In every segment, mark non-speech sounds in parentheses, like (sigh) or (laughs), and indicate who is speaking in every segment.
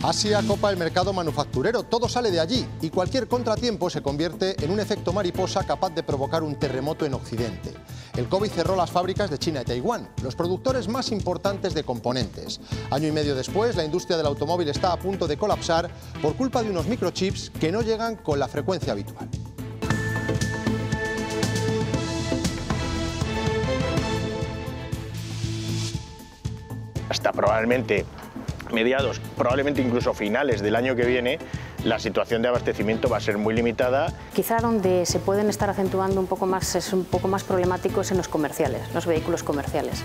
Speaker 1: Asia copa el mercado manufacturero, todo sale de allí y cualquier contratiempo se convierte en un efecto mariposa capaz de provocar un terremoto en Occidente. El COVID cerró las fábricas de China y Taiwán, los productores más importantes de componentes. Año y medio después, la industria del automóvil está a punto de colapsar por culpa de unos microchips que no llegan con la frecuencia habitual.
Speaker 2: Hasta probablemente mediados, probablemente incluso finales del año que viene, la situación de abastecimiento va a ser muy limitada.
Speaker 3: Quizá donde se pueden estar acentuando un poco más, es un poco más problemático es en los comerciales, los vehículos
Speaker 1: comerciales.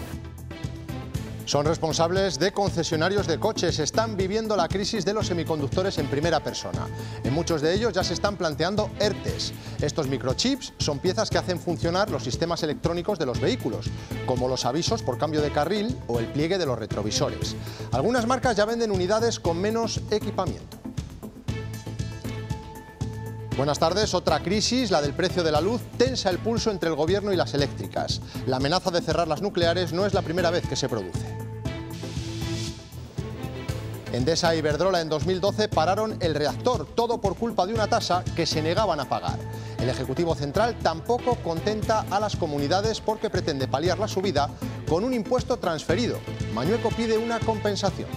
Speaker 1: Son responsables de concesionarios de coches, están viviendo la crisis de los semiconductores en primera persona. En muchos de ellos ya se están planteando ERTES. Estos microchips son piezas que hacen funcionar los sistemas electrónicos de los vehículos, como los avisos por cambio de carril o el pliegue de los retrovisores. Algunas marcas ya venden unidades con menos equipamiento. Buenas tardes. Otra crisis, la del precio de la luz, tensa el pulso entre el gobierno y las eléctricas. La amenaza de cerrar las nucleares no es la primera vez que se produce. Endesa y e Iberdrola en 2012 pararon el reactor, todo por culpa de una tasa que se negaban a pagar. El Ejecutivo Central tampoco contenta a las comunidades porque pretende paliar la subida con un impuesto transferido. Mañueco pide una compensación.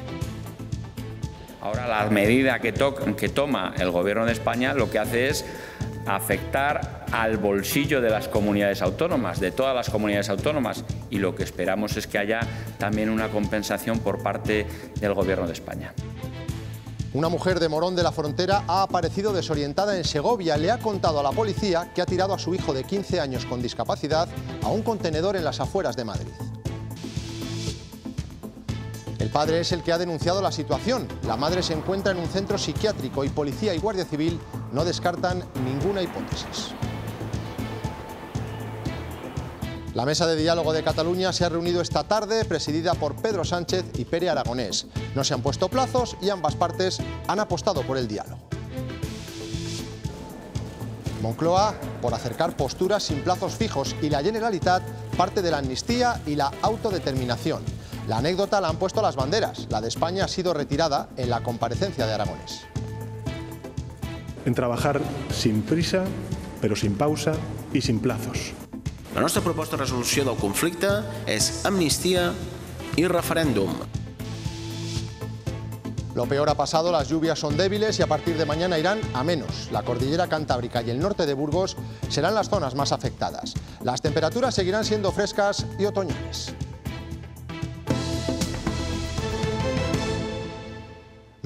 Speaker 4: Ahora la medida que, que toma el Gobierno de España lo que hace es afectar al bolsillo de las comunidades autónomas, de todas las comunidades autónomas, y lo que esperamos es que haya también una compensación por parte del Gobierno de España.
Speaker 1: Una mujer de Morón de la Frontera ha aparecido desorientada en Segovia. Le ha contado a la policía que ha tirado a su hijo de 15 años con discapacidad a un contenedor en las afueras de Madrid. El padre es el que ha denunciado la situación. La madre se encuentra en un centro psiquiátrico y policía y guardia civil no descartan ninguna
Speaker 5: hipótesis.
Speaker 1: La mesa de diálogo de Cataluña se ha reunido esta tarde, presidida por Pedro Sánchez y Pere Aragonés. No se han puesto plazos y ambas partes han apostado por el diálogo. Moncloa por acercar posturas sin plazos fijos y la Generalitat parte de la amnistía y la autodeterminación. La anécdota la han puesto las banderas. La de España ha sido retirada en
Speaker 6: la comparecencia de Aragones. En trabajar sin prisa, pero sin pausa y sin plazos.
Speaker 7: La nuestra propuesta de resolución del conflicto es amnistía y referéndum.
Speaker 1: Lo peor ha pasado, las lluvias son débiles y a partir de mañana irán a menos. La cordillera cantábrica y el norte de Burgos serán las zonas más afectadas. Las temperaturas seguirán siendo frescas y otoñales.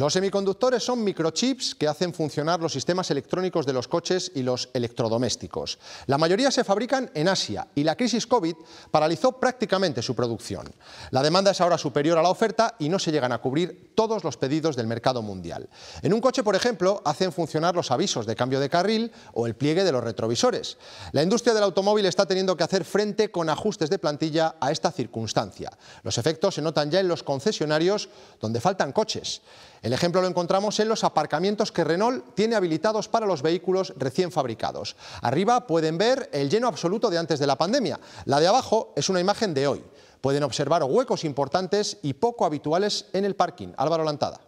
Speaker 1: Los semiconductores son microchips que hacen funcionar los sistemas electrónicos de los coches y los electrodomésticos. La mayoría se fabrican en Asia y la crisis COVID paralizó prácticamente su producción. La demanda es ahora superior a la oferta y no se llegan a cubrir todos los pedidos del mercado mundial. En un coche, por ejemplo, hacen funcionar los avisos de cambio de carril o el pliegue de los retrovisores. La industria del automóvil está teniendo que hacer frente con ajustes de plantilla a esta circunstancia. Los efectos se notan ya en los concesionarios donde faltan coches. El ejemplo lo encontramos en los aparcamientos que Renault tiene habilitados para los vehículos recién fabricados. Arriba pueden ver el lleno absoluto de antes de la pandemia. La de abajo es una imagen de hoy. Pueden observar huecos importantes y poco habituales en el parking. Álvaro Lantada.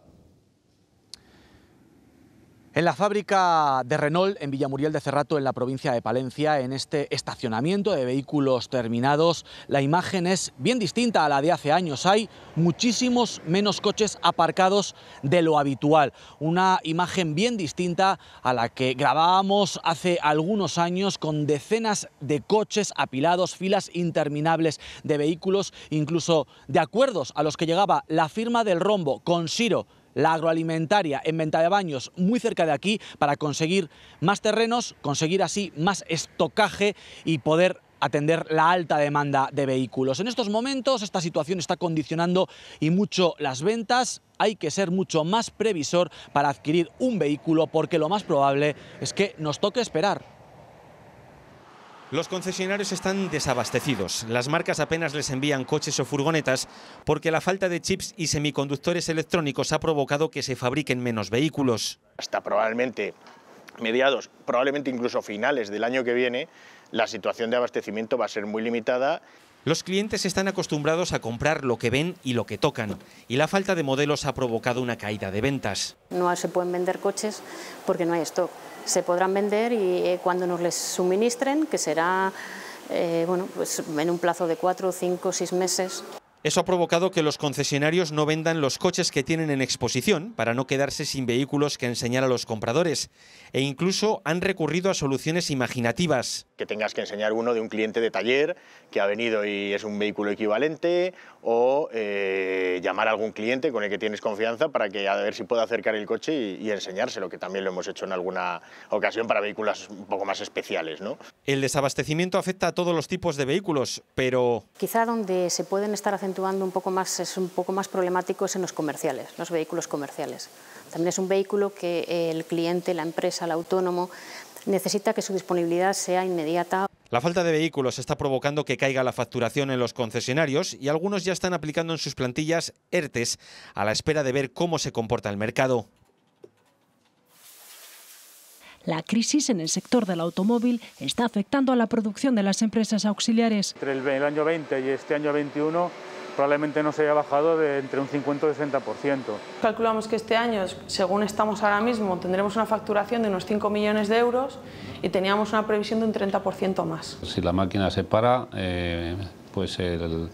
Speaker 2: En la fábrica de Renault, en Villamuriel de Cerrato, en la provincia de Palencia, en este estacionamiento de vehículos terminados, la imagen es bien distinta a la de hace años. Hay muchísimos menos coches aparcados de lo habitual. Una imagen bien distinta a la que grabábamos hace algunos años con decenas de coches apilados, filas interminables de vehículos, incluso de acuerdos a los que llegaba la firma del rombo con Siro la agroalimentaria en Venta de Baños, muy cerca de aquí, para conseguir más terrenos, conseguir así más estocaje y poder atender la alta demanda de vehículos. En estos momentos esta situación está condicionando y mucho las ventas. Hay que ser mucho más previsor para adquirir un vehículo porque lo más probable es que nos toque esperar
Speaker 4: los concesionarios están desabastecidos. Las marcas apenas les envían coches o furgonetas porque la falta de chips y semiconductores electrónicos ha provocado que se fabriquen menos vehículos.
Speaker 2: Hasta probablemente mediados, probablemente incluso finales del año que viene, la situación de abastecimiento va a ser muy limitada.
Speaker 4: Los clientes están acostumbrados a comprar lo que ven y lo que tocan, y la falta de modelos ha provocado una caída de ventas.
Speaker 3: No se pueden vender coches porque no hay stock se podrán vender y eh, cuando nos les suministren, que será eh, bueno, pues en un plazo de cuatro, cinco, seis meses.
Speaker 4: Eso ha provocado que los concesionarios no vendan los coches que tienen en exposición para no quedarse sin vehículos que enseñar a los compradores. E incluso han recurrido a soluciones imaginativas.
Speaker 2: Que tengas que enseñar uno de un cliente de taller que ha venido y es un vehículo equivalente o eh, llamar a algún cliente con el que tienes confianza para que a ver si pueda acercar el coche y, enseñárselo, que también lo hemos hecho en alguna ocasión para vehículos un poco más
Speaker 4: especiales. ¿no? El desabastecimiento afecta a todos los tipos de vehículos, pero... Quizá donde
Speaker 3: se pueden estar haciendo acentuando un poco más, es un poco más problemático es en los comerciales, los vehículos comerciales. También es un vehículo que el cliente, la empresa, el autónomo necesita que su disponibilidad sea inmediata.
Speaker 4: La falta de vehículos está provocando que caiga la facturación en los concesionarios y algunos ya están aplicando en sus plantillas ERTES a la espera de ver cómo se comporta el
Speaker 6: mercado.
Speaker 8: La crisis en el sector del automóvil está afectando a la producción de las empresas auxiliares.
Speaker 6: Entre el año 20 y este año 21 probablemente no se haya bajado de entre un 50 y 60%.
Speaker 4: Calculamos que este año, según estamos ahora mismo, tendremos una facturación de unos 5 millones de euros y teníamos una previsión de un 30% más. Si la máquina se para, eh, pues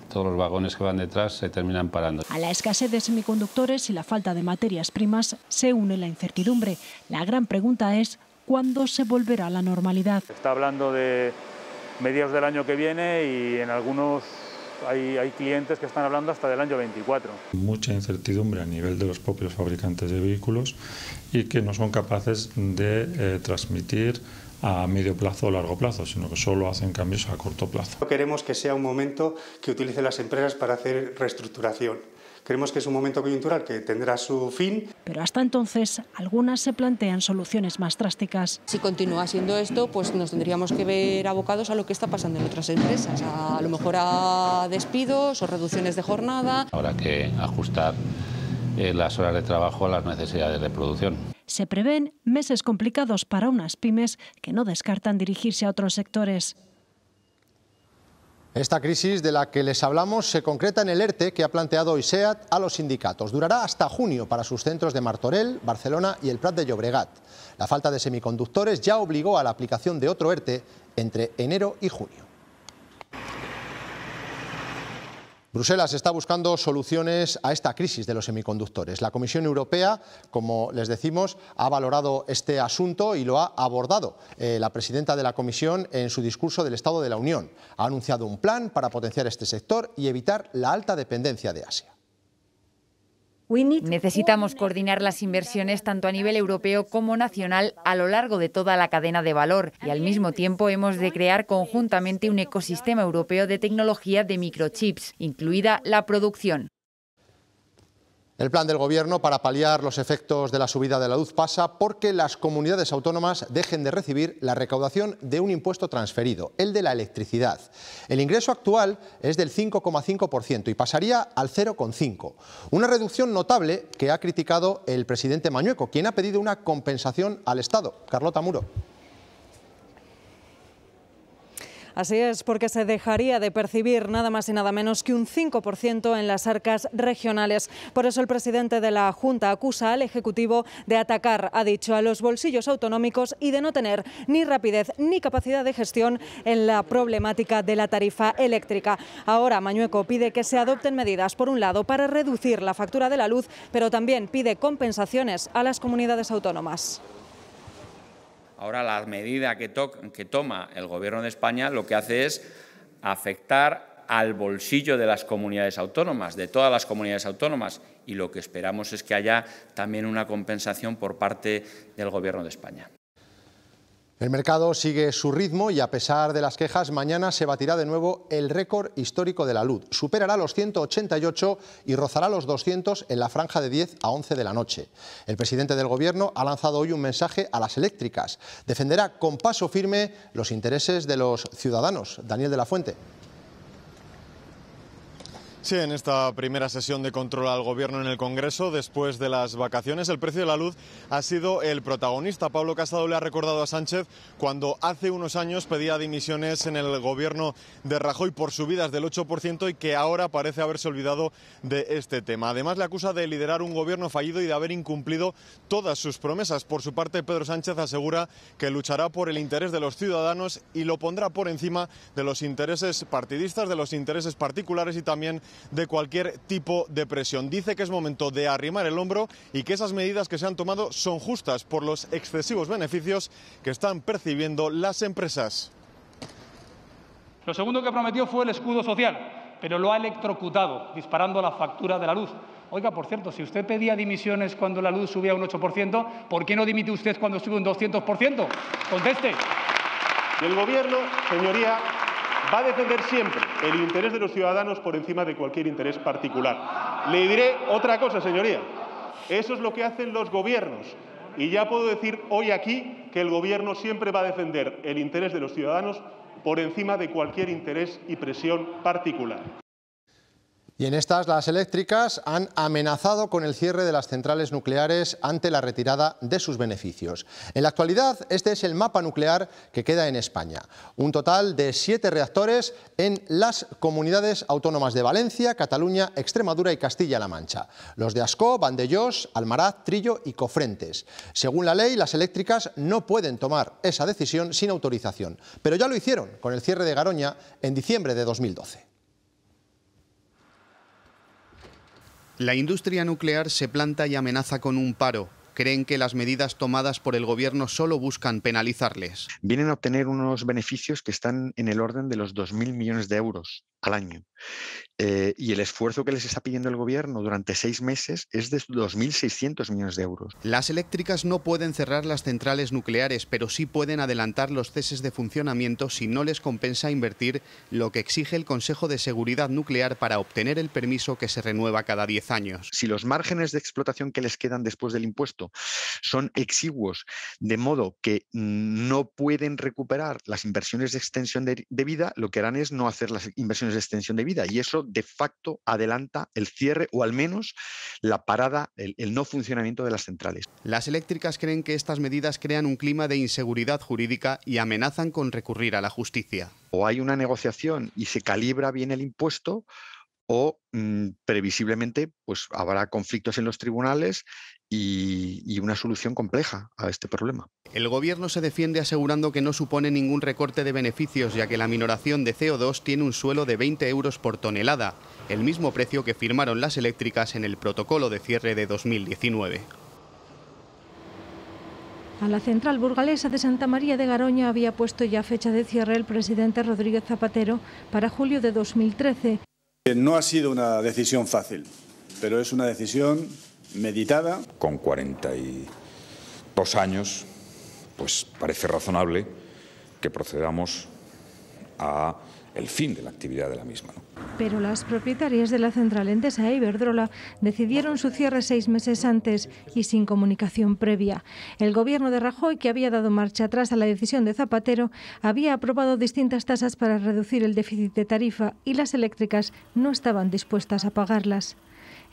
Speaker 4: todos los vagones que van detrás se terminan parando. A
Speaker 8: la escasez de semiconductores y la falta de materias primas se une la incertidumbre. La gran pregunta es cuándo se volverá a la normalidad.
Speaker 6: Está hablando de mediados del año que viene y en algunos hay, clientes que están hablando hasta del año 24. Mucha incertidumbre a nivel de los propios fabricantes de vehículos y que no son capaces de eh, transmitir a medio plazo o largo plazo, sino que solo hacen cambios a corto plazo.
Speaker 5: Queremos que sea un momento que utilicen las empresas para hacer reestructuración. Creemos que es un momento coyuntural que tendrá su fin.
Speaker 8: Pero hasta entonces, algunas se plantean soluciones más drásticas. Si continúa siendo esto, pues nos tendríamos que ver abocados a lo que está pasando en otras empresas, a, lo mejor a despidos o reducciones de jornada.
Speaker 4: Habrá que ajustar eh, las horas de trabajo a las necesidades de producción.
Speaker 8: Se prevén meses complicados para unas pymes que no descartan dirigirse a otros sectores.
Speaker 1: Esta crisis de la que les hablamos se concreta en el ERTE que ha planteado hoy SEAT a los sindicatos. Durará hasta junio para sus centros de Martorell, Barcelona y el Prat de Llobregat. La falta de semiconductores ya obligó a la aplicación de otro ERTE entre enero y junio. Bruselas está buscando soluciones a esta crisis de los semiconductores. La Comisión Europea, como les decimos, ha valorado este asunto y lo ha abordado eh, la presidenta de la Comisión en su discurso del Estado de la Unión. Ha anunciado un plan para potenciar este sector y evitar la alta dependencia de Asia.
Speaker 9: Necesitamos coordinar las inversiones tanto a nivel europeo como nacional a lo largo de toda la cadena de valor y al mismo tiempo hemos de crear conjuntamente un ecosistema europeo de tecnología de microchips, incluida la producción.
Speaker 1: El plan del Gobierno para paliar los efectos de la subida de la luz pasa porque las comunidades autónomas dejen de recibir la recaudación de un impuesto transferido, el de la electricidad. El ingreso actual es del 5,5% y pasaría al 0,5%, una reducción notable que ha criticado el presidente Mañueco, quien ha pedido una compensación al Estado. Carlota Muro.
Speaker 8: Así es, porque se dejaría de percibir nada más y nada menos que un 5% en las arcas regionales. Por eso el presidente de la Junta acusa al Ejecutivo de atacar, ha dicho, a los bolsillos autonómicos y de no tener ni rapidez ni capacidad de gestión en la problemática de la tarifa eléctrica. Ahora Mañueco pide que se adopten medidas, por un lado, para reducir la factura de la luz, pero también pide compensaciones a las comunidades autónomas.
Speaker 4: Ahora la medida que, toma el Gobierno de España lo que hace es afectar al bolsillo de las comunidades autónomas, de todas las comunidades autónomas, y lo que esperamos es que haya también una compensación por parte del Gobierno de España.
Speaker 1: El mercado sigue su ritmo y a pesar de las quejas, mañana se batirá de nuevo el récord histórico de la luz. Superará los 188 y rozará los 200 en la franja de 10 a 11 de la noche. El presidente del Gobierno ha lanzado hoy un mensaje a las eléctricas. Defenderá con paso firme los intereses de los ciudadanos. Daniel de la Fuente.
Speaker 6: Sí, en esta primera sesión de control al Gobierno en el Congreso, después de las vacaciones, el precio de la luz ha sido el protagonista. Pablo Casado le ha recordado a Sánchez cuando hace unos años pedía dimisiones en el Gobierno de Rajoy por subidas del 8% y que ahora parece haberse olvidado de este tema. Además, le acusa de liderar un Gobierno fallido y de haber incumplido todas sus promesas. Por su parte, Pedro Sánchez asegura que luchará por el interés de los ciudadanos y lo pondrá por encima de los intereses partidistas, de los intereses particulares y también de cualquier tipo de presión. Dice que es momento de arrimar el hombro y que esas medidas que se han tomado son justas por los excesivos beneficios que están percibiendo las empresas.
Speaker 4: Lo segundo que prometió fue el escudo social, pero lo ha electrocutado, disparando la factura de la luz.
Speaker 6: Oiga, por cierto, si usted pedía dimisiones cuando la
Speaker 4: luz subía un 8%, ¿por qué no dimite usted cuando sube un 200%? Conteste.
Speaker 6: Y el Gobierno, señoría, va a defender siempre el interés de los ciudadanos por encima de cualquier interés particular. Le diré otra cosa, señoría. Eso es lo que hacen los gobiernos. Y ya puedo decir hoy aquí que el gobierno siempre va a defender el interés de los ciudadanos por encima de cualquier interés y presión particular.
Speaker 1: Y en estas, las eléctricas han amenazado con el cierre de las centrales nucleares ante la retirada de sus beneficios. En la actualidad, este es el mapa nuclear que queda en España. Un total de siete reactores en las comunidades autónomas de Valencia, Cataluña, Extremadura y Castilla-La Mancha. Los de Ascó, Vandellós, Almaraz, Trillo y Cofrentes. Según la ley, las eléctricas no pueden tomar esa decisión sin autorización. Pero ya lo hicieron con el cierre de Garoña en diciembre de 2012. La industria nuclear se planta y amenaza con un
Speaker 2: paro. Creen que las medidas tomadas por el gobierno solo buscan penalizarles. Vienen a obtener unos beneficios que están en el orden de los 2.000 millones de euros al año. Eh, y el esfuerzo que les está pidiendo el gobierno durante seis meses es de 2.600 millones de euros. Las eléctricas no pueden cerrar las centrales nucleares, pero sí pueden adelantar los ceses de funcionamiento si no les compensa invertir lo que exige el Consejo de Seguridad Nuclear para obtener el permiso que se renueva cada 10 años. Si los márgenes de explotación que les quedan después del impuesto son exiguos, de modo que no pueden recuperar las inversiones de extensión de vida, lo que harán es no hacer las inversiones de extensión de vida y eso de facto adelanta el cierre o al menos la parada, el, no funcionamiento de las centrales. Las eléctricas creen que estas medidas crean un clima de inseguridad jurídica y amenazan con recurrir a la justicia. O hay una negociación y se calibra bien el impuesto o mm, previsiblemente pues habrá conflictos en los tribunales y, una solución compleja a este problema. El gobierno se defiende asegurando que no supone ningún recorte de beneficios, ya que la minoración de CO2 tiene un suelo de 20 euros por tonelada, el mismo precio que firmaron las eléctricas en el protocolo de cierre de 2019.
Speaker 8: A la central burgalesa de Santa María de Garoña había puesto ya fecha de cierre el presidente Rodríguez Zapatero para julio de 2013.
Speaker 5: Eh, no ha sido una decisión fácil, pero es una decisión meditada. Con
Speaker 4: 42 años, pues parece razonable que procedamos a el fin de la actividad de la misma.
Speaker 8: Pero las propietarias de la central Endesa e Iberdrola decidieron su cierre seis meses antes y sin comunicación previa. El gobierno de Rajoy, que había dado marcha atrás a la decisión de Zapatero, había aprobado distintas tasas para reducir el déficit de tarifa y las eléctricas no estaban dispuestas a pagarlas.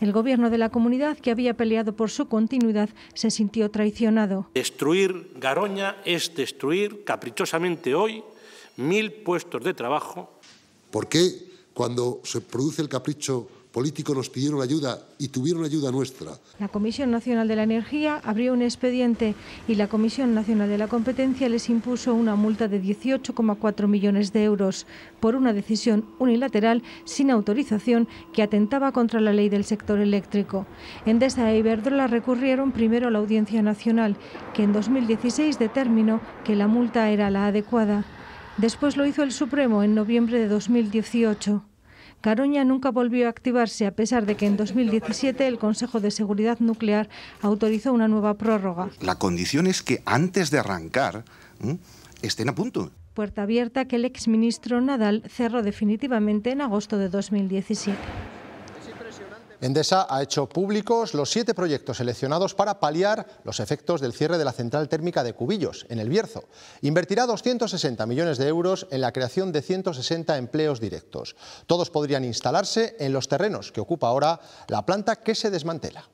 Speaker 8: El gobierno de la comunidad, que había peleado por su continuidad, se sintió traicionado.
Speaker 4: Destruir Garoña es destruir caprichosamente hoy mil puestos de trabajo.
Speaker 1: ¿Por qué cuando se produce el capricho políticos nos pidieron ayuda y tuvieron ayuda nuestra.
Speaker 8: La Comisión Nacional de la Energía abrió un expediente y la Comisión Nacional de la Competencia les impuso una multa de 18,4 millones de euros por una decisión unilateral sin autorización que atentaba contra la ley del sector eléctrico. Endesa e Iberdrola recurrieron primero a la Audiencia Nacional, que en 2016 determinó que la multa era la adecuada. Después lo hizo el Supremo en noviembre de 2018. Caroña nunca volvió a activarse, a pesar de que en 2017 el Consejo de Seguridad Nuclear autorizó una nueva prórroga.
Speaker 2: La condición es que antes de arrancar estén a punto
Speaker 8: puerta abierta que el exministro Nadal cerró definitivamente en agosto de 2017.
Speaker 1: Endesa ha hecho públicos los siete proyectos seleccionados para paliar los efectos del cierre de la central térmica de Cubillos, en el Bierzo. Invertirá 260 millones de euros en la creación de 160 empleos directos. Todos podrían instalarse en los terrenos que ocupa ahora la planta que se desmantela.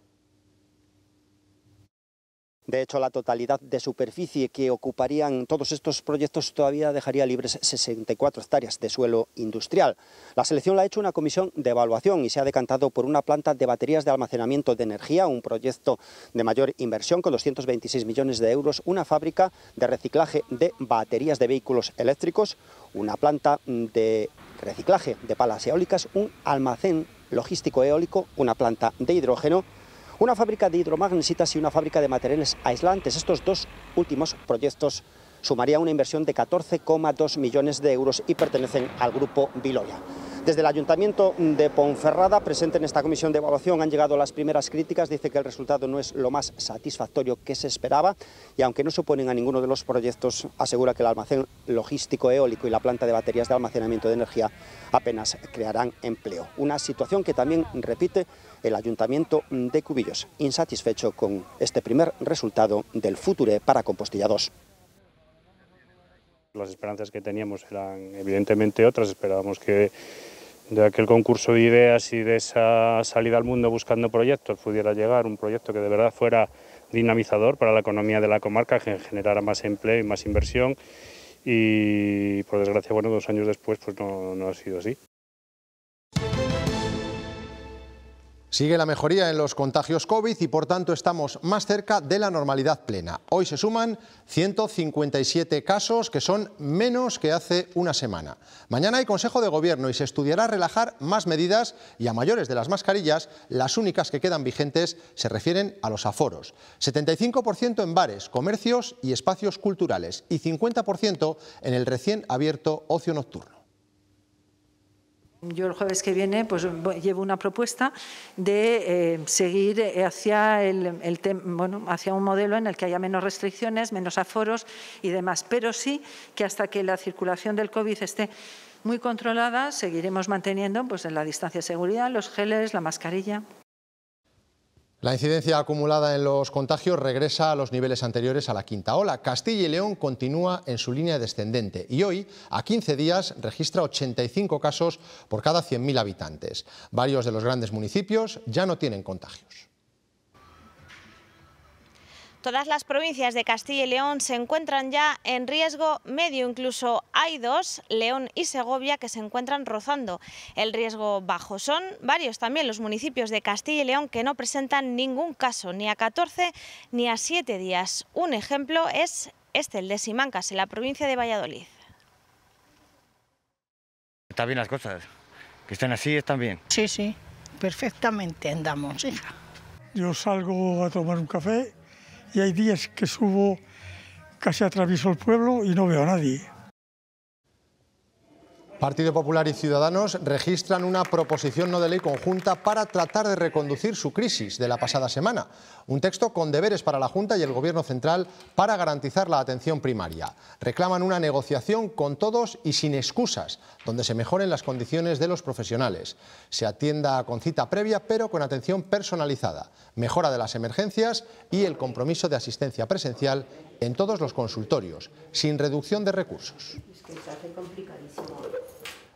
Speaker 5: De hecho, la totalidad de superficie que ocuparían todos estos proyectos todavía dejaría libres 64 hectáreas de suelo industrial. La selección la ha hecho una comisión de evaluación y se ha decantado por una planta de baterías de almacenamiento de energía, un proyecto de mayor inversión con 226 millones de euros, una fábrica de reciclaje de baterías de vehículos eléctricos, una planta de reciclaje de palas eólicas, un almacén logístico eólico, una planta de hidrógeno, una fábrica de hidromagnesitas y una fábrica de materiales aislantes. Estos dos últimos proyectos sumarían una inversión de 14,2 millones de euros y pertenecen al grupo Viloya. Desde el Ayuntamiento de Ponferrada, presente en esta comisión de evaluación, han llegado las primeras críticas. Dice que el resultado no es lo más satisfactorio que se esperaba y aunque no se oponen a ninguno de los proyectos, asegura que el almacén logístico eólico y la planta de baterías de almacenamiento de energía apenas crearán empleo. Una situación que también repite el Ayuntamiento de Cubillos, insatisfecho con este primer resultado del Future para Compostilla 2. Las esperanzas que teníamos eran
Speaker 6: evidentemente otras, esperábamos que de aquel concurso de ideas y de esa salida al mundo buscando proyectos pudiera llegar un proyecto que de verdad fuera
Speaker 2: dinamizador para la economía de la comarca, que generara más empleo y más inversión y por desgracia, bueno, dos años después pues no, no ha sido así.
Speaker 1: Sigue la mejoría en los contagios COVID y por tanto estamos más cerca de la normalidad plena. Hoy se suman 157 casos, que son menos que hace una semana. Mañana hay Consejo de Gobierno y se estudiará relajar más medidas y a mayores de las mascarillas, las únicas que quedan vigentes se refieren a los aforos. 75% en bares, comercios y espacios culturales y 50% en el recién abierto ocio nocturno.
Speaker 8: Yo el jueves que viene pues llevo una propuesta de eh, seguir hacia el, bueno, hacia un modelo en el que haya menos restricciones, menos aforos y demás, pero sí que hasta que la circulación del COVID esté muy controlada seguiremos manteniendo pues en la distancia de seguridad, los geles, la mascarilla.
Speaker 1: La incidencia acumulada en los contagios regresa a los niveles anteriores a la quinta ola. Castilla y León continúa en su línea descendente y hoy, a 15 días, registra 85 casos por cada 100.000 habitantes. Varios de los grandes municipios ya no tienen contagios.
Speaker 8: Todas las provincias de Castilla y León se encuentran ya en riesgo medio, incluso hay dos, León y Segovia, que se encuentran rozando el riesgo bajo. Son varios también los municipios de Castilla y León que no presentan ningún caso, ni a 14 ni a 7 días. Un ejemplo es este, el de Simancas, en la provincia de Valladolid.
Speaker 2: Están bien las cosas, que estén así están bien.
Speaker 5: Sí, sí, perfectamente andamos, hija. Yo salgo a tomar un café
Speaker 6: y hay días que subo, casi atravieso el pueblo y no veo a nadie.
Speaker 1: Partido Popular y Ciudadanos registran una proposición no de ley conjunta para tratar de reconducir su crisis de la pasada semana. Un texto con deberes para la Junta y el Gobierno Central para garantizar la atención primaria. Reclaman una negociación con todos y sin excusas, donde se mejoren las condiciones de los profesionales. Se atienda con cita previa, pero con atención personalizada, mejora de las emergencias y el compromiso de asistencia presencial en todos los consultorios, sin reducción de recursos.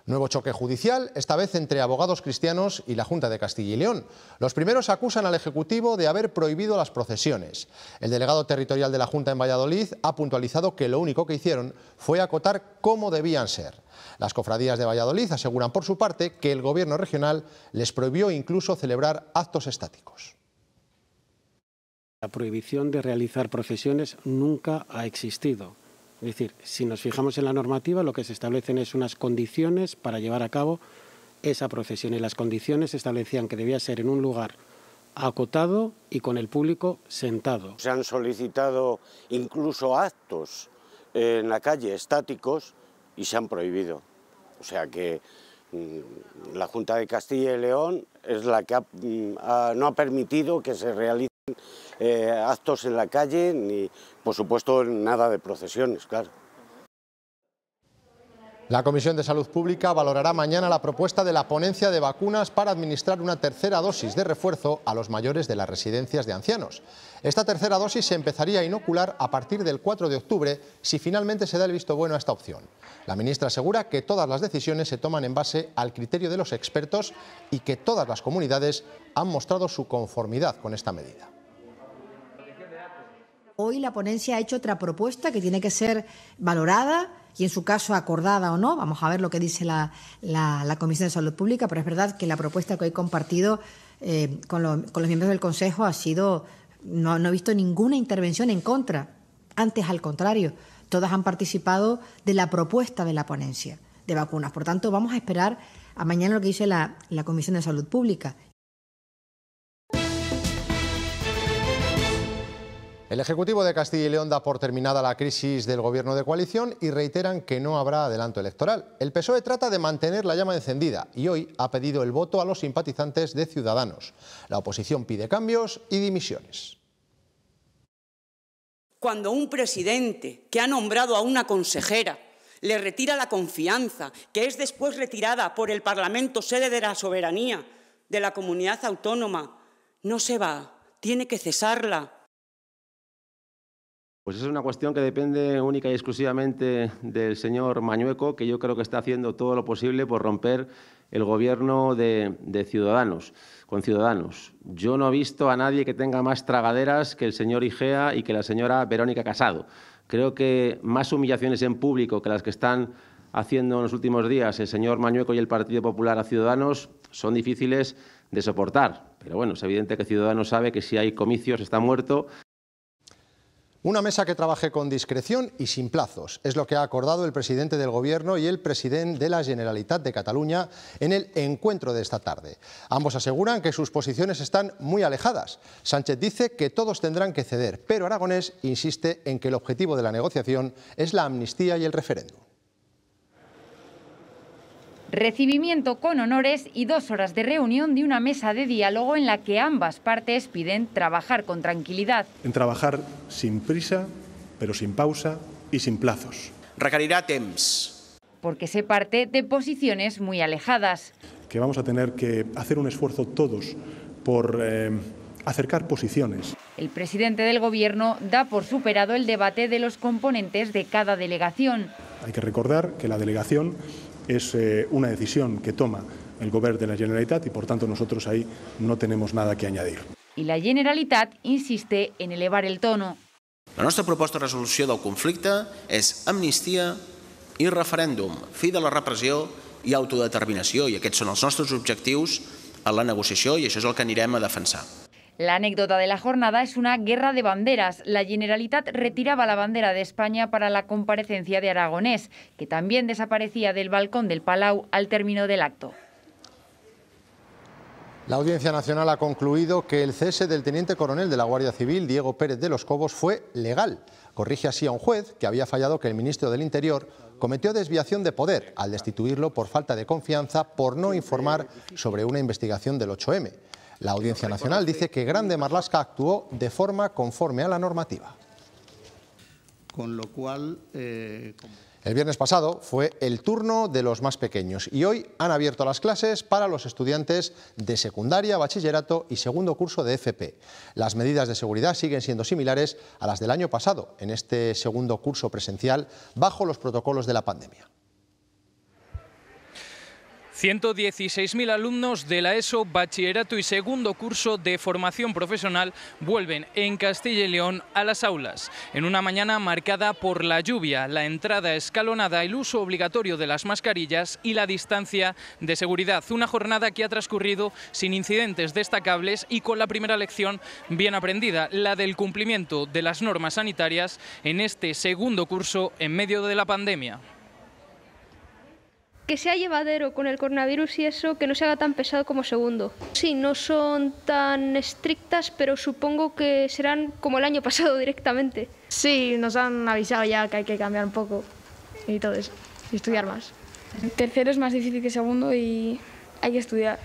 Speaker 1: Nuevo choque judicial, esta vez entre abogados cristianos y la Junta de Castilla y León. Los primeros acusan al Ejecutivo de haber prohibido las procesiones. El delegado territorial de la Junta en Valladolid ha puntualizado que lo único que hicieron fue acotar cómo debían ser. Las cofradías de Valladolid aseguran por su parte que el gobierno regional les prohibió incluso celebrar actos estáticos.
Speaker 5: La prohibición de realizar procesiones nunca ha existido es decir, si nos fijamos en la normativa, lo que se establecen es unas condiciones para llevar a cabo esa procesión y las condiciones establecían que debía ser en un lugar acotado y con el público sentado.
Speaker 4: Se han solicitado incluso actos eh, en la calle estáticos y se han prohibido. O sea que mm, la Junta de Castilla y León es la que mm, no ha permitido que se realicen eh, actos en la calle, ni por supuesto nada de procesiones, claro.
Speaker 1: La Comisión de Salud Pública valorará mañana la propuesta de la ponencia de vacunas para administrar una tercera dosis de refuerzo a los mayores de las residencias de ancianos. Esta tercera dosis se empezaría a inocular a partir del 4 de octubre si finalmente se da el visto bueno a esta opción. La ministra asegura que todas las decisiones se toman en base al criterio de los expertos y que todas las comunidades han mostrado su conformidad con esta medida.
Speaker 9: Hoy la ponencia ha hecho otra propuesta que tiene que ser valorada y en su caso acordada o no. Vamos a ver lo que dice la, Comisión de Salud Pública, pero es verdad que la propuesta que hoy he compartido eh, con, los miembros del Consejo ha sido, no, he visto ninguna intervención en contra, antes al contrario, todas han participado de la propuesta de la ponencia de vacunas. Por tanto, vamos a esperar a mañana lo que dice la Comisión de Salud Pública.
Speaker 1: El Ejecutivo de Castilla y León da por terminada la crisis del gobierno de coalición y reiteran que no habrá adelanto electoral. El PSOE trata de mantener la llama encendida y hoy ha pedido el voto a los simpatizantes de Ciudadanos. La oposición pide cambios y dimisiones.
Speaker 9: Cuando un presidente que ha nombrado a una consejera le retira la confianza, que es después retirada por el Parlamento, sede de la soberanía de la comunidad autónoma, no se va, tiene que cesarla
Speaker 4: pues es una cuestión que depende única y exclusivamente del señor Mañueco, que yo creo que está haciendo todo lo posible por romper el gobierno de, Ciudadanos, con Ciudadanos. Yo no he visto a nadie que tenga más tragaderas que el señor Igea y que la señora Verónica Casado. Creo que más humillaciones en público que las que están haciendo en los últimos días el señor Mañueco y el Partido Popular a Ciudadanos son difíciles de soportar. Pero bueno, es evidente que Ciudadanos sabe que si hay comicios está muerto
Speaker 1: una mesa que trabaje con discreción y sin plazos. Es lo que ha acordado el presidente del Gobierno y el presidente de la Generalitat de Cataluña en el encuentro de esta tarde. Ambos aseguran que sus posiciones están muy alejadas. Sánchez dice que todos tendrán que ceder, pero Aragonés insiste en que el objetivo de la negociación es la amnistía y el referéndum.
Speaker 9: Recibimiento con honores y dos horas de reunión de una mesa de diálogo en la que ambas partes piden trabajar con tranquilidad.
Speaker 6: En trabajar sin prisa, pero sin pausa y sin plazos. Requerirá
Speaker 9: temps. Porque se parte de posiciones muy alejadas.
Speaker 6: Que vamos a tener que hacer un esfuerzo todos por eh, acercar posiciones.
Speaker 9: El presidente del Gobierno da por superado el debate de los componentes de cada delegación.
Speaker 6: Hay que recordar que la delegación es eh, una decisión que toma el Govern de la Generalitat y por tanto nosotros ahí no tenemos nada que añadir.
Speaker 9: Y la Generalitat insiste en elevar el tono.
Speaker 7: La nostra proposta de resolució del conflicte és amnistia i referèndum, fi de la repressió i autodeterminació, i aquests són els nostres objectius a la negociació i això és el que anirem a defensar.
Speaker 9: La anécdota de la jornada es una guerra de banderas. La Generalitat retiraba la bandera de España para la comparecencia de Aragonés, que también desaparecía del balcón del Palau al término del acto.
Speaker 1: La Audiencia Nacional ha concluido que el cese del teniente coronel de la Guardia Civil, Diego Pérez de los Cobos, fue legal. Corrige así a un juez que había fallado que el ministro del Interior cometió desviación de poder al destituirlo por falta de confianza por no informar sobre una investigación del 8M. La Audiencia Nacional dice que Grande Marlasca actuó de forma conforme a la normativa. Con lo cual... Eh, el viernes pasado fue el turno de los más pequeños y hoy han abierto las clases para los estudiantes de secundaria, bachillerato y segundo curso de FP. Las medidas de seguridad siguen siendo similares a las del año pasado en este segundo curso presencial bajo los protocolos de la pandemia.
Speaker 2: 116.000 alumnos de la ESO, bachillerato y segundo curso de formación profesional vuelven en Castilla y León a las aulas. En una mañana marcada por la lluvia, la entrada escalonada, el uso obligatorio de las mascarillas y la distancia de seguridad. Una jornada que ha transcurrido sin incidentes destacables y con la primera lección bien aprendida, la del cumplimiento de las normas sanitarias en este segundo curso en medio de la pandemia
Speaker 3: que sea llevadero con el coronavirus y eso, que no se haga tan pesado como segundo. Sí, no son tan estrictas, pero supongo que serán como el año pasado (laughs) directamente. Sí, nos han avisado ya que hay que cambiar un poco y todo eso, y estudiar más. Tercero es más difícil que segundo y hay que estudiar.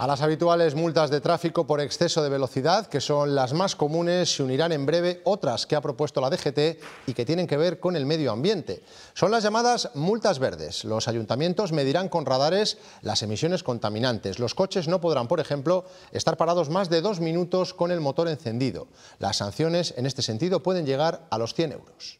Speaker 1: A las habituales multas de tráfico por exceso de velocidad, que son las más comunes, se unirán en breve otras que ha propuesto la DGT y que tienen que ver con el medio ambiente. Son las llamadas multas verdes. Los ayuntamientos medirán con radares las emisiones contaminantes. Los coches no podrán, por ejemplo, estar parados más de dos minutos con el motor encendido. Las sanciones en este sentido pueden llegar a los 100 euros.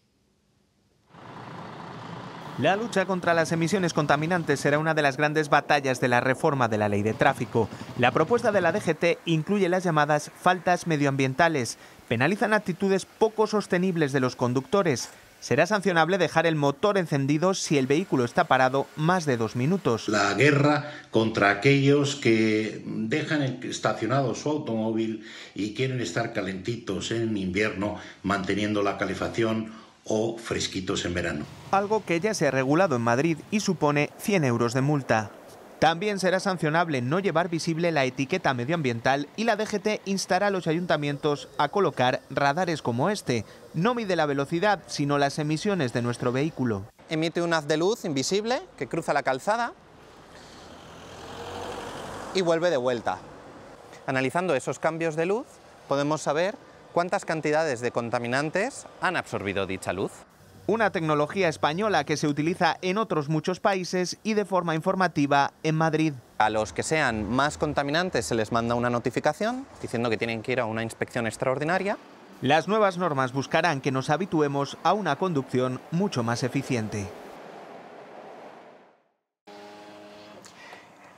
Speaker 6: La
Speaker 7: lucha contra las emisiones contaminantes será una de las grandes batallas de la reforma de la ley de tráfico. La propuesta de la DGT incluye las llamadas faltas medioambientales. Penalizan actitudes poco sostenibles de los conductores. Será sancionable dejar el motor encendido si el
Speaker 4: vehículo está parado más de dos minutos. La guerra contra aquellos que dejan estacionado su automóvil y quieren estar calentitos en invierno manteniendo la calefacción o fresquitos en verano.
Speaker 7: Algo que ya se ha regulado en Madrid y supone 100 euros de multa. También será sancionable no llevar visible la etiqueta medioambiental y la DGT instará a los ayuntamientos a colocar radares como este. No mide la velocidad, sino las emisiones de nuestro vehículo. Emite un haz de luz invisible que cruza la calzada y vuelve de vuelta. Analizando esos cambios de luz, podemos saber cuántas cantidades de contaminantes han absorbido dicha luz. Una tecnología española que se utiliza en otros muchos países y de forma informativa en Madrid. A los que sean más contaminantes se les manda una notificación diciendo que tienen que ir a una inspección extraordinaria. Las nuevas normas buscarán que nos habituemos a una conducción mucho más eficiente.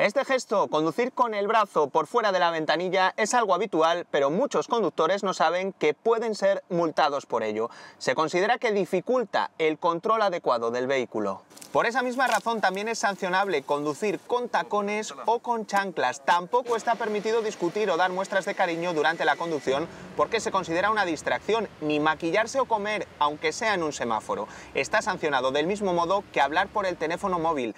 Speaker 7: Este gesto, conducir con el brazo por fuera de la ventanilla, es algo habitual, pero muchos conductores no saben que pueden ser multados por ello. Se considera que dificulta el control adecuado del vehículo. Por esa misma razón también es sancionable conducir con tacones o con chanclas. Tampoco está permitido discutir o dar muestras de cariño durante la conducción porque se considera una distracción, ni maquillarse o comer, aunque sea en un semáforo. Está sancionado del mismo modo que hablar por el teléfono móvil.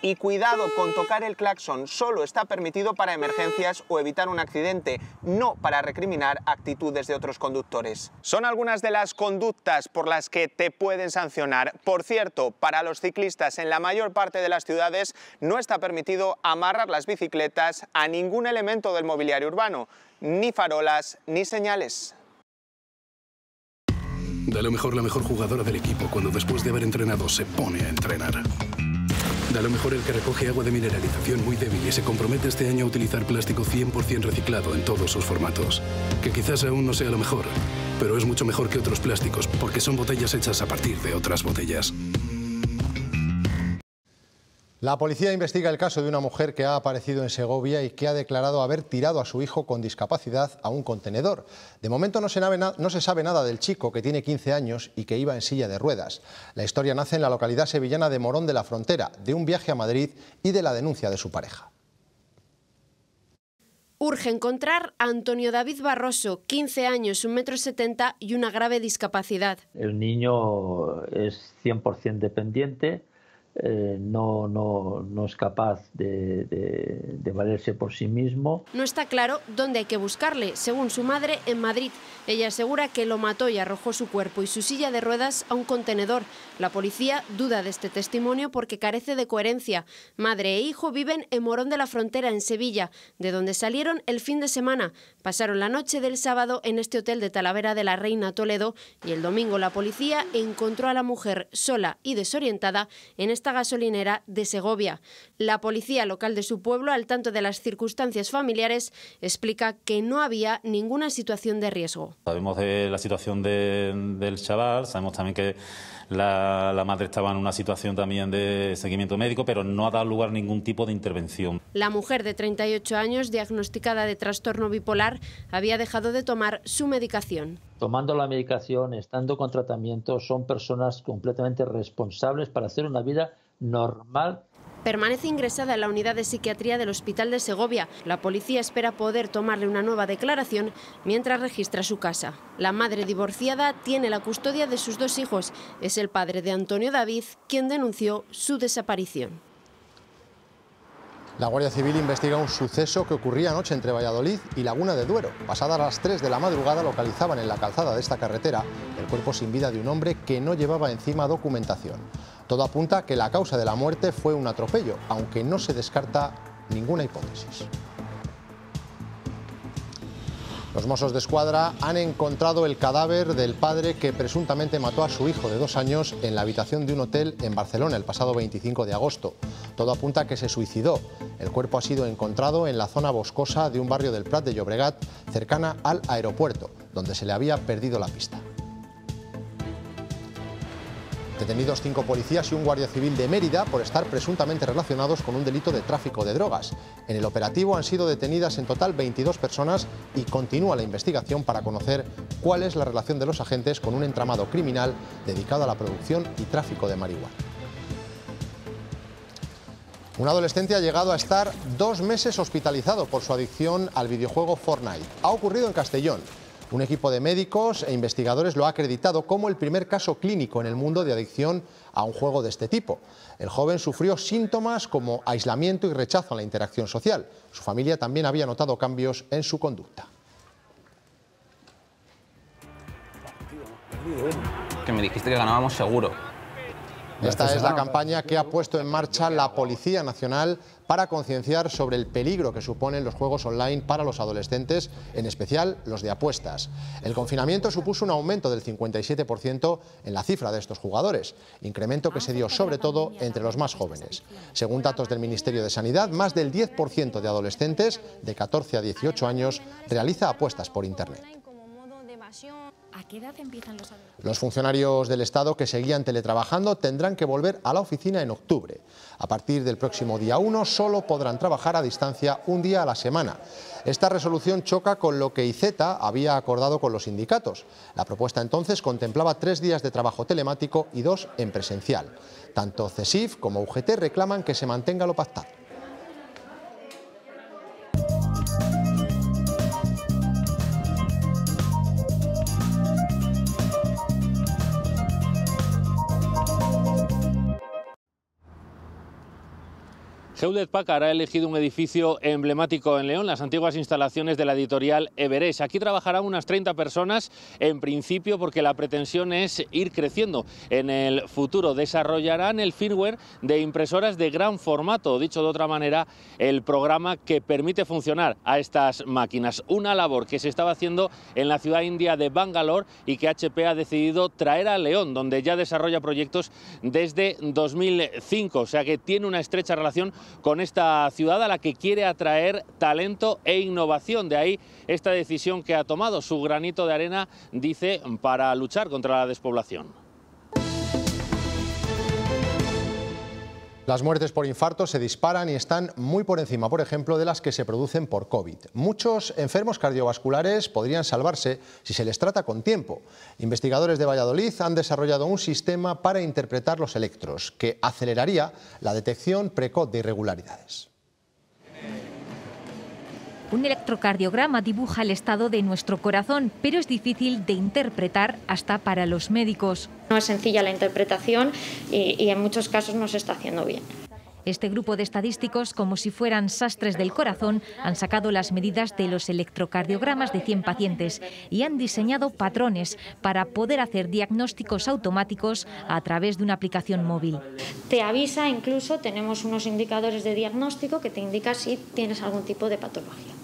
Speaker 7: Y cuidado con tocar el claxon solo está permitido para emergencias o evitar un accidente, no para recriminar actitudes de otros conductores. Son algunas de las conductas por las que te pueden sancionar. Por cierto, para los ciclistas en la mayor parte de las ciudades no está permitido amarrar las bicicletas a ningún elemento del mobiliario urbano, ni farolas ni señales.
Speaker 6: Da lo mejor la mejor jugadora del equipo cuando después de haber entrenado se pone a entrenar a lo mejor el que recoge agua de mineralización muy débil y se compromete este año a utilizar plástico 100% reciclado en todos sus formatos. Que quizás aún no sea lo mejor, pero es mucho mejor que otros plásticos porque son botellas hechas a partir de otras botellas.
Speaker 1: La policía investiga el caso de una mujer que ha aparecido en Segovia y que ha declarado haber tirado a su hijo con discapacidad a un contenedor. De momento no se, sabe nada del chico que tiene 15 años y que iba en silla de ruedas. La historia nace en la localidad sevillana de Morón de la Frontera, de un viaje a Madrid y de la denuncia de su pareja.
Speaker 3: Urge encontrar a Antonio David Barroso, 15 años, 1,70 m y una grave discapacidad.
Speaker 5: El niño es 100% dependiente eh, no, es capaz de, de, valerse por sí mismo.
Speaker 3: No está claro dónde hay que buscarle, según su madre, en Madrid. Ella asegura que lo mató y arrojó su cuerpo y su silla de ruedas a un contenedor. La policía duda de este testimonio porque carece de coherencia. Madre e hijo viven en Morón de la Frontera, en Sevilla, de donde salieron el fin de semana. Pasaron la noche del sábado en este hotel de Talavera de la Reina Toledo y el domingo la policía encontró a la mujer sola y desorientada en esta gasolinera de Segovia. La policía local de su pueblo, al tanto de las circunstancias familiares, explica que no había ninguna situación de riesgo.
Speaker 6: Sabemos de la situación del chaval, sabemos también que la, la, madre estaba en una situación también de seguimiento médico, pero no ha dado lugar ningún tipo de intervención.
Speaker 3: La mujer de 38 años, diagnosticada de trastorno bipolar, había dejado de tomar su medicación
Speaker 5: tomando la medicación, estando con tratamiento, son personas completamente responsables para hacer una vida normal
Speaker 3: Permanece ingresada en la unidad de psiquiatría del Hospital de Segovia. La policía espera poder tomarle una nueva declaración mientras registra su casa. La madre divorciada tiene la custodia de sus dos hijos. Es el padre de Antonio David quien denunció su desaparición.
Speaker 1: La Guardia Civil investiga un suceso que ocurría anoche entre Valladolid y Laguna de Duero. Pasadas las 3 de la madrugada localizaban en la calzada de esta carretera el cuerpo sin vida de un hombre que no llevaba encima documentación. Todo apunta que la causa de la muerte fue un atropello, aunque no se descarta ninguna hipótesis. Los Mossos de Escuadra han encontrado el cadáver del padre que presuntamente mató a su hijo de dos años en la habitación de un hotel en Barcelona el pasado 25 de agosto. Todo apunta a que se suicidó. El cuerpo ha sido encontrado en la zona boscosa de un barrio del Prat de Llobregat, cercana al aeropuerto, donde se le había perdido la pista detenidos cinco policías y un guardia civil de Mérida por estar presuntamente relacionados con un delito de tráfico de drogas. En el operativo han sido detenidas en total 22 personas y continúa la investigación para conocer cuál es la relación de los agentes con un entramado criminal dedicado a la producción y tráfico de marihuana. Un adolescente ha llegado a estar dos meses hospitalizado por su adicción al videojuego Fortnite. Ha ocurrido en Castellón. Un equipo de médicos e investigadores lo ha acreditado como el primer caso clínico en el mundo de adicción a un juego de este tipo. El joven sufrió síntomas como aislamiento y rechazo a la interacción social. Su familia también había notado cambios en su conducta.
Speaker 7: Que me dijiste que ganábamos seguro.
Speaker 1: Esta es la campaña que ha puesto en marcha la Policía Nacional para concienciar sobre el peligro que suponen los juegos online para los adolescentes, en especial los de apuestas. El confinamiento supuso un aumento del 57% en la cifra de estos jugadores, incremento que se dio sobre todo entre los más jóvenes. Según datos del Ministerio de Sanidad, más del 10% de adolescentes de 14 a 18 años realiza apuestas por Internet. ¿A qué edad empiezan los Los funcionarios del Estado que seguían teletrabajando tendrán que volver a la oficina en octubre. A partir del próximo día 1 solo podrán trabajar a distancia un día a la semana. Esta resolución choca con lo que IZ había acordado con los sindicatos. La propuesta entonces contemplaba tres días de trabajo telemático y dos en presencial. Tanto CESIF como UGT reclaman que se mantenga lo pactado.
Speaker 4: Hewlett Packard ha elegido un edificio emblemático en León, las antiguas instalaciones de la editorial Everest. Aquí trabajarán unas 30 personas en principio porque la pretensión es ir creciendo. En el futuro desarrollarán el firmware de impresoras de gran formato, dicho de otra manera, el programa que permite funcionar a estas máquinas. Una labor que se estaba haciendo en la ciudad india de Bangalore y que HP ha decidido traer a León, donde ya desarrolla proyectos desde 2005, o sea que tiene una estrecha relación con esta ciudad a la que quiere atraer talento e innovación. De ahí esta decisión que ha tomado, su granito de arena, dice, para luchar contra la despoblación.
Speaker 1: Las muertes por infarto se disparan y están muy por encima, por ejemplo, de las que se producen por COVID. Muchos enfermos cardiovasculares podrían salvarse si se les trata con tiempo. Investigadores de Valladolid han desarrollado un sistema para interpretar los electros, que aceleraría la detección precoz de irregularidades.
Speaker 9: Un electrocardiograma dibuja el estado de nuestro corazón, pero es difícil de interpretar hasta para los médicos. No es sencilla la interpretación y, en muchos casos no se está haciendo bien. Este grupo de estadísticos, como si fueran sastres del corazón, han sacado las medidas de los electrocardiogramas de 100 pacientes y han diseñado patrones para poder hacer diagnósticos automáticos a través de una aplicación móvil.
Speaker 3: Te avisa incluso, tenemos unos indicadores de diagnóstico que te indica si tienes algún tipo de patología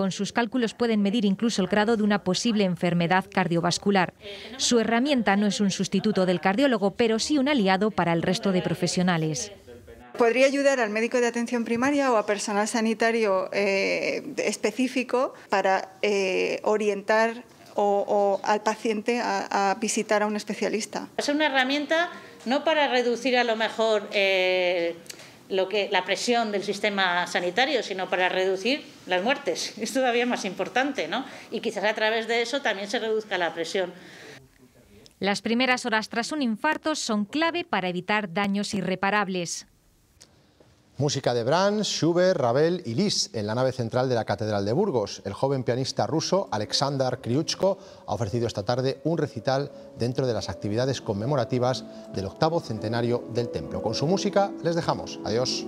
Speaker 9: con sus cálculos pueden medir incluso el grado de una posible enfermedad cardiovascular. Su herramienta no es un sustituto del cardiólogo, pero sí un aliado para el resto de profesionales.
Speaker 8: Podría ayudar al médico de atención primaria o a personal sanitario eh, específico para eh, orientar o, al paciente a, visitar a un especialista. Es una herramienta no para reducir a lo mejor eh, lo que, la presión del sistema sanitario, sino para reducir las muertes. (laughs) Es todavía más importante, ¿no? Y quizás a través de eso también se reduzca la presión.
Speaker 9: Las primeras horas tras un infarto son clave para evitar daños irreparables.
Speaker 1: Música de Brahms, Schubert, Ravel y Liszt en la nave central de la Catedral de Burgos. El joven pianista ruso Alexander Kriuchko ha ofrecido esta tarde un recital dentro de las actividades conmemorativas del octavo centenario del templo. Con su música les dejamos. Adiós.